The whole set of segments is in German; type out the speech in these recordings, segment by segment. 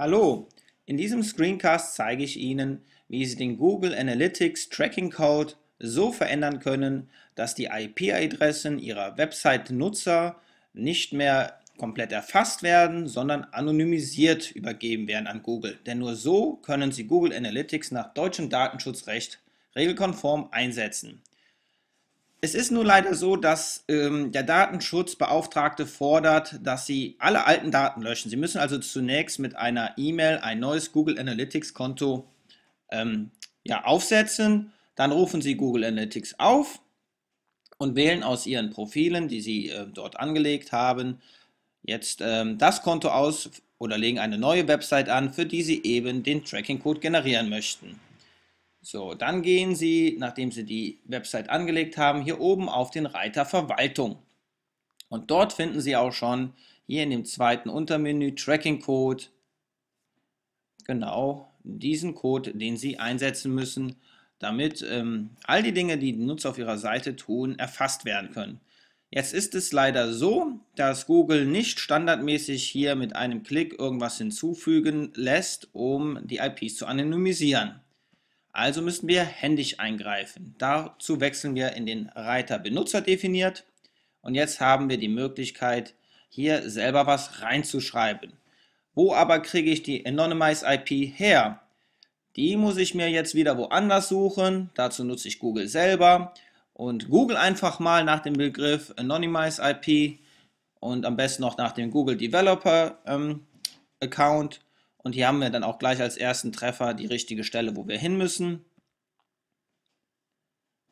Hallo, in diesem Screencast zeige ich Ihnen, wie Sie den Google Analytics Tracking Code so verändern können, dass die IP-Adressen Ihrer Website-Nutzer nicht mehr komplett erfasst werden, sondern anonymisiert übergeben werden an Google. Denn nur so können Sie Google Analytics nach deutschem Datenschutzrecht regelkonform einsetzen. Es ist nur leider so, dass ähm, der Datenschutzbeauftragte fordert, dass Sie alle alten Daten löschen. Sie müssen also zunächst mit einer E-Mail ein neues Google Analytics-Konto ähm, ja, aufsetzen. Dann rufen Sie Google Analytics auf und wählen aus Ihren Profilen, die Sie äh, dort angelegt haben, jetzt ähm, das Konto aus oder legen eine neue Website an, für die Sie eben den Tracking-Code generieren möchten. So, dann gehen Sie, nachdem Sie die Website angelegt haben, hier oben auf den Reiter Verwaltung. Und dort finden Sie auch schon hier in dem zweiten Untermenü Tracking Code. Genau diesen Code, den Sie einsetzen müssen, damit ähm, all die Dinge, die die Nutzer auf ihrer Seite tun, erfasst werden können. Jetzt ist es leider so, dass Google nicht standardmäßig hier mit einem Klick irgendwas hinzufügen lässt, um die IPs zu anonymisieren. Also müssen wir händisch eingreifen. Dazu wechseln wir in den Reiter Benutzer definiert und jetzt haben wir die Möglichkeit, hier selber was reinzuschreiben. Wo aber kriege ich die Anonymize IP her? Die muss ich mir jetzt wieder woanders suchen. Dazu nutze ich Google selber und Google einfach mal nach dem Begriff Anonymize IP und am besten noch nach dem Google Developer ähm, Account und hier haben wir dann auch gleich als ersten Treffer die richtige Stelle, wo wir hin müssen.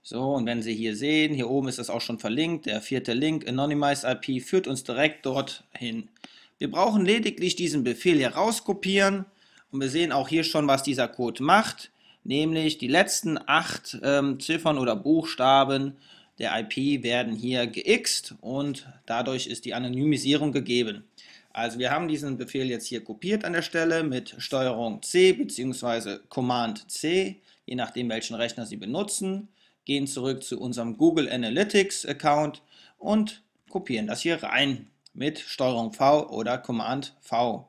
So, und wenn Sie hier sehen, hier oben ist das auch schon verlinkt, der vierte Link, Anonymize IP, führt uns direkt dorthin. Wir brauchen lediglich diesen Befehl hier rauskopieren und wir sehen auch hier schon, was dieser Code macht, nämlich die letzten acht ähm, Ziffern oder Buchstaben der IP werden hier geixt und dadurch ist die Anonymisierung gegeben. Also wir haben diesen Befehl jetzt hier kopiert an der Stelle mit STRG C bzw. Command C, je nachdem welchen Rechner Sie benutzen, gehen zurück zu unserem Google Analytics Account und kopieren das hier rein mit STRG V oder Command V,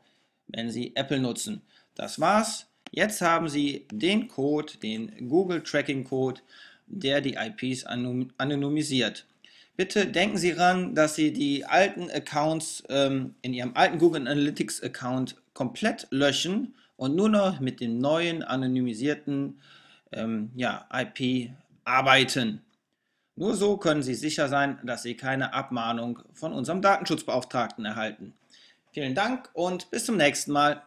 wenn Sie Apple nutzen. Das war's. Jetzt haben Sie den Code, den Google Tracking Code der die IPs anonymisiert. Bitte denken Sie daran, dass Sie die alten Accounts ähm, in Ihrem alten Google Analytics Account komplett löschen und nur noch mit dem neuen anonymisierten ähm, ja, IP arbeiten. Nur so können Sie sicher sein, dass Sie keine Abmahnung von unserem Datenschutzbeauftragten erhalten. Vielen Dank und bis zum nächsten Mal.